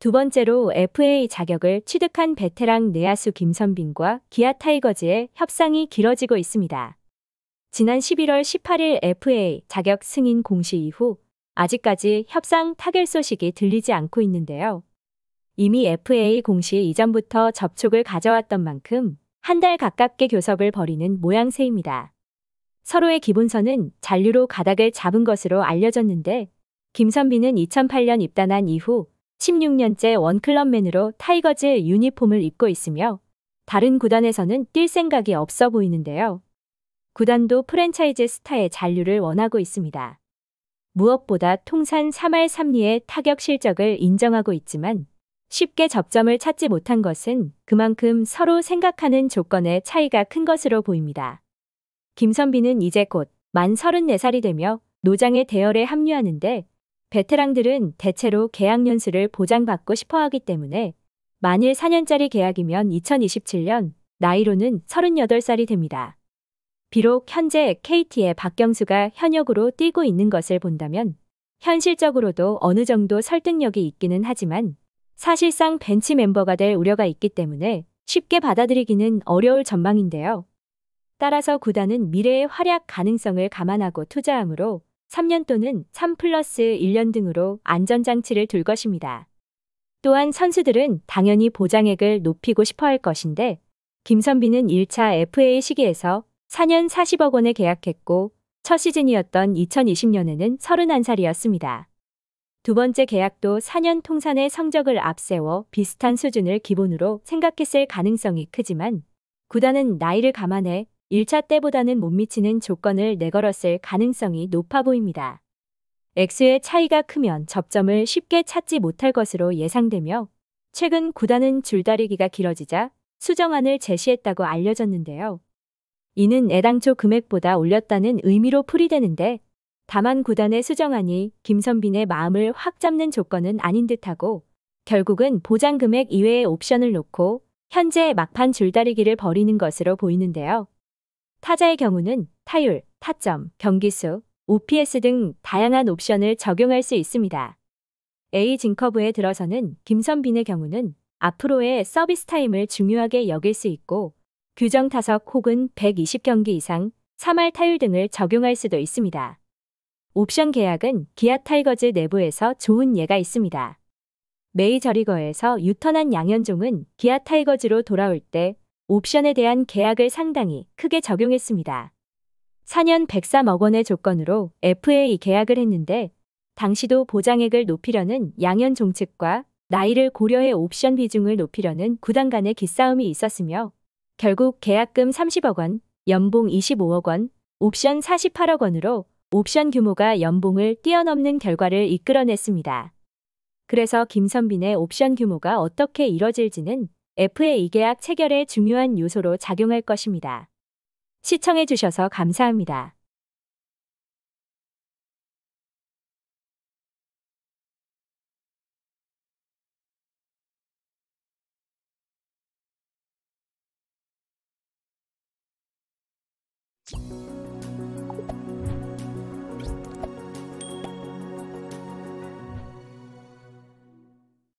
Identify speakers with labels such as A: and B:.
A: 두 번째로 FA 자격을 취득한 베테랑 내야수 김선빈과 기아 타이거즈의 협상이 길어지고 있습니다. 지난 11월 18일 FA 자격 승인 공시 이후 아직까지 협상 타결 소식이 들리지 않고 있는데요. 이미 FA 공시 이전부터 접촉을 가져왔던 만큼 한 달 가깝게 교섭을 벌이는 모양새입니다. 서로의 기본선은 잔류로 가닥을 잡은 것으로 알려졌는데 김선빈은 2008년 입단한 이후 16년째 원클럽맨으로 타이거즈의 유니폼을 입고 있으며 다른 구단에서는 뛸 생각이 없어 보이는데요. 구단도 프랜차이즈 스타의 잔류를 원하고 있습니다. 무엇보다 통산 3할 3리의 타격 실적을 인정하고 있지만 쉽게 접점을 찾지 못한 것은 그만큼 서로 생각하는 조건의 차이가 큰 것으로 보입니다. 김선비는 이제 곧 만 34살이 되며 노장의 대열에 합류하는데 베테랑들은 대체로 계약 연수를 보장받고 싶어 하기 때문에 만일 4년짜리 계약이면 2027년 나이로는 38살이 됩니다. 비록 현재 KT의 박경수가 현역으로 뛰고 있는 것을 본다면 현실적으로도 어느 정도 설득력이 있기는 하지만 사실상 벤치 멤버가 될 우려가 있기 때문에 쉽게 받아들이기는 어려울 전망인데요. 따라서 구단은 미래의 활약 가능성을 감안하고 투자함으로 3년 또는 3 플러스 1년 등으로 안전장치를 둘 것입니다. 또한 선수들은 당연히 보장액을 높이고 싶어 할 것인데 김선비는 1차 FA 시기에서 4년 40억 원에 계약했고 첫 시즌이었던 2020년에는 31살이었습니다. 두 번째 계약도 4년 통산의 성적을 앞세워 비슷한 수준을 기본으로 생각했을 가능성이 크지만 구단은 나이를 감안해 1차 때보다는 못 미치는 조건을 내걸었을 가능성이 높아 보입니다. 액수의 차이가 크면 접점을 쉽게 찾지 못할 것으로 예상되며 최근 구단은 줄다리기가 길어지자 수정안을 제시했다고 알려졌는데요. 이는 애당초 금액보다 올렸다는 의미로 풀이되는데 다만 구단의 수정안이 김선빈의 마음을 확 잡는 조건은 아닌 듯하고 결국은 보장금액 이외의 옵션을 놓고 현재 막판 줄다리기를 벌이는 것으로 보이는데요. 타자의 경우는 타율, 타점, 경기수, OPS 등 다양한 옵션을 적용할 수 있습니다. A 징커브에 들어서는 김선빈의 경우는 앞으로의 서비스 타임을 중요하게 여길 수 있고 규정 타석 혹은 120경기 이상 3할 타율 등을 적용할 수도 있습니다. 옵션 계약은 기아 타이거즈 내부에서 좋은 예가 있습니다. 메이저리거에서 유턴한 양현종은 기아 타이거즈로 돌아올 때 옵션에 대한 계약을 상당히 크게 적용했습니다. 4년 103억 원의 조건으로 FA 계약을 했는데 당시도 보장액을 높이려는 양현종 측과 나이를 고려해 옵션 비중을 높이려는 구단 간의 기싸움이 있었으며 결국 계약금 30억 원, 연봉 25억 원, 옵션 48억 원으로 옵션 규모가 연봉을 뛰어넘는 결과를 이끌어냈습니다. 그래서 김선빈의 옵션 규모가 어떻게 이뤄질지는 FA 계약 체결의 중요한 요소로 작용할 것입니다. 시청해 주셔서 감사합니다. you